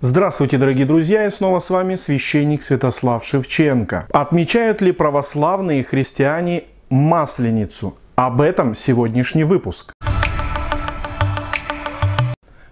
Здравствуйте, дорогие друзья, и снова с вами священник Святослав Шевченко. Отмечают ли православные христиане Масленицу? Об этом сегодняшний выпуск.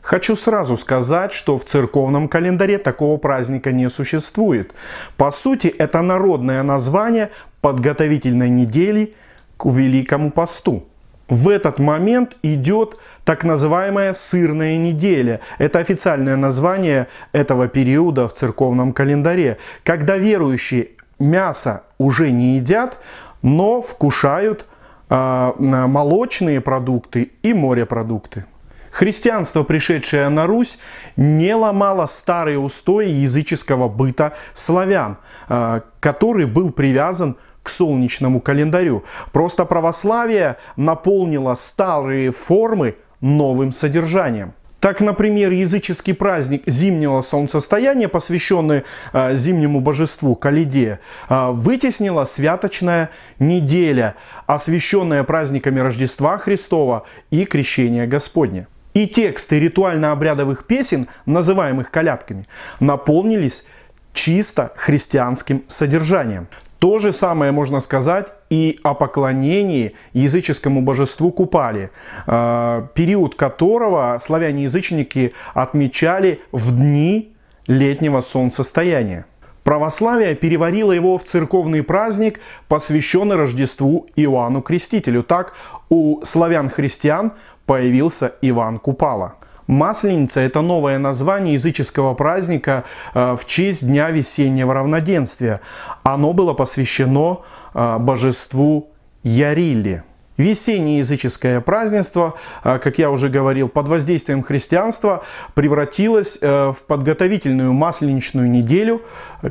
Хочу сразу сказать, что в церковном календаре такого праздника не существует. По сути, это народное название подготовительной недели к Великому посту в этот момент идет так называемая сырная неделя. Это официальное название этого периода в церковном календаре. Когда верующие мясо уже не едят, но вкушают э, молочные продукты и морепродукты. Христианство, пришедшее на Русь, не ломало старые устои языческого быта славян, а, который был привязан к к солнечному календарю. Просто православие наполнило старые формы новым содержанием. Так, например, языческий праздник зимнего солнцестояния, посвященный э, зимнему божеству Калиде, э, вытеснила святочная неделя, освященная праздниками Рождества Христова и Крещения Господня. И тексты ритуально-обрядовых песен, называемых колядками, наполнились чисто христианским содержанием. То же самое можно сказать и о поклонении языческому божеству Купали, э, период которого славяне-язычники отмечали в дни летнего солнцестояния. Православие переварило его в церковный праздник, посвященный Рождеству Иоанну Крестителю. Так у славян-христиан появился Иван Купала. Масленица – это новое название языческого праздника э, в честь Дня весеннего равноденствия. Оно было посвящено э, божеству Ярили. Весеннее языческое празднество, э, как я уже говорил, под воздействием христианства превратилось в подготовительную масленичную неделю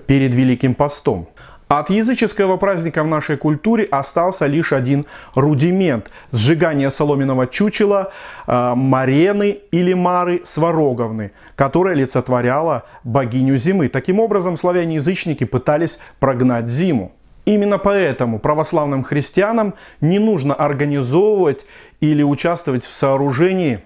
перед Великим постом. От языческого праздника в нашей культуре остался лишь один рудимент – сжигание соломенного чучела э, Марены или Мары Свароговны, которая олицетворяла богиню зимы. Таким образом, славяне-язычники пытались прогнать зиму. Именно поэтому православным христианам не нужно организовывать или участвовать в сооружении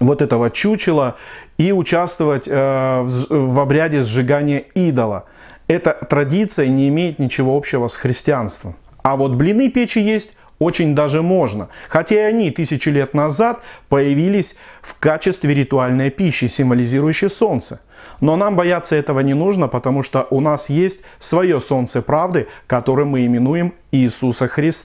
вот этого чучела и участвовать э, в, в обряде сжигания идола. Эта традиция не имеет ничего общего с христианством. А вот блины печи есть очень даже можно. Хотя и они тысячи лет назад появились в качестве ритуальной пищи, символизирующей солнце. Но нам бояться этого не нужно, потому что у нас есть свое солнце правды, которое мы именуем Иисуса Христа.